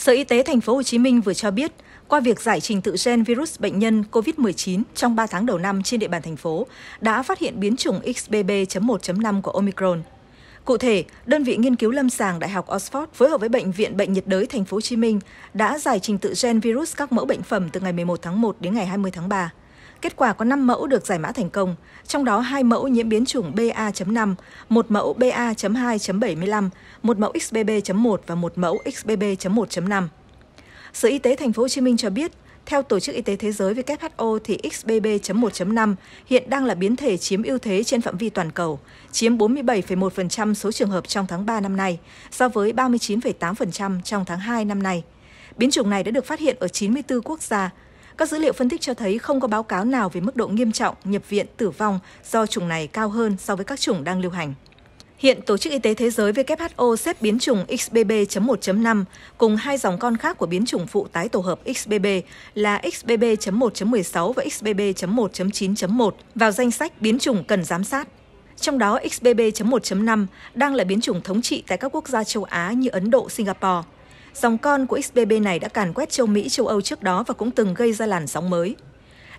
Sở Y tế thành phố Hồ Chí Minh vừa cho biết, qua việc giải trình tự gen virus bệnh nhân COVID-19 trong 3 tháng đầu năm trên địa bàn thành phố, đã phát hiện biến chủng XBB.1.5 của Omicron. Cụ thể, đơn vị nghiên cứu lâm sàng Đại học Oxford phối hợp với bệnh viện Bệnh nhiệt đới thành phố Hồ Chí Minh đã giải trình tự gen virus các mẫu bệnh phẩm từ ngày 11 tháng 1 đến ngày 20 tháng 3. Kết quả có 5 mẫu được giải mã thành công, trong đó hai mẫu nhiễm biến chủng BA.5, một mẫu BA.2.75, một mẫu XBB.1 và một mẫu XBB.1.5. Sở Y tế Thành phố Hồ Chí Minh cho biết, theo Tổ chức Y tế Thế giới WHO thì XBB.1.5 hiện đang là biến thể chiếm ưu thế trên phạm vi toàn cầu, chiếm 47,1% số trường hợp trong tháng 3 năm nay, so với 39,8% trong tháng 2 năm nay. Biến chủng này đã được phát hiện ở 94 quốc gia, các dữ liệu phân tích cho thấy không có báo cáo nào về mức độ nghiêm trọng nhập viện tử vong do chủng này cao hơn so với các chủng đang lưu hành. Hiện Tổ chức Y tế Thế giới WHO xếp biến chủng XBB.1.5 cùng hai dòng con khác của biến chủng phụ tái tổ hợp XBB là XBB.1.16 và XBB.1.9.1 vào danh sách biến chủng cần giám sát. Trong đó, XBB.1.5 đang là biến chủng thống trị tại các quốc gia châu Á như Ấn Độ, Singapore. Dòng con của XBB này đã càn quét châu Mỹ, châu Âu trước đó và cũng từng gây ra làn sóng mới.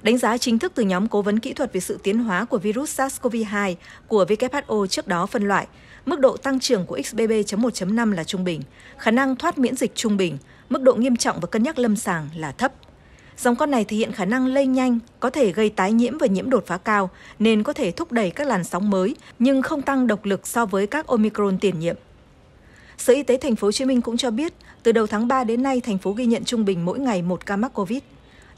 Đánh giá chính thức từ nhóm cố vấn kỹ thuật về sự tiến hóa của virus SARS-CoV-2 của WHO trước đó phân loại, mức độ tăng trưởng của XBB.1.5 là trung bình, khả năng thoát miễn dịch trung bình, mức độ nghiêm trọng và cân nhắc lâm sàng là thấp. Dòng con này thể hiện khả năng lây nhanh, có thể gây tái nhiễm và nhiễm đột phá cao, nên có thể thúc đẩy các làn sóng mới, nhưng không tăng độc lực so với các Omicron tiền nhiệm. Sở Y tế thành phố Hồ Chí Minh cũng cho biết, từ đầu tháng 3 đến nay thành phố ghi nhận trung bình mỗi ngày một ca mắc Covid.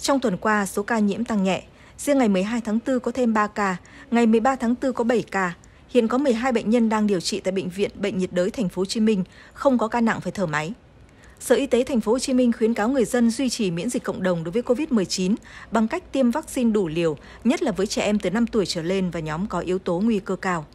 Trong tuần qua, số ca nhiễm tăng nhẹ. Riêng ngày 12 tháng 4 có thêm 3 ca, ngày 13 tháng 4 có 7 ca. Hiện có 12 bệnh nhân đang điều trị tại bệnh viện Bệnh nhiệt đới thành phố Hồ Chí Minh, không có ca nặng phải thở máy. Sở Y tế thành phố Hồ Chí Minh khuyến cáo người dân duy trì miễn dịch cộng đồng đối với COVID-19 bằng cách tiêm vaccine đủ liều, nhất là với trẻ em từ 5 tuổi trở lên và nhóm có yếu tố nguy cơ cao.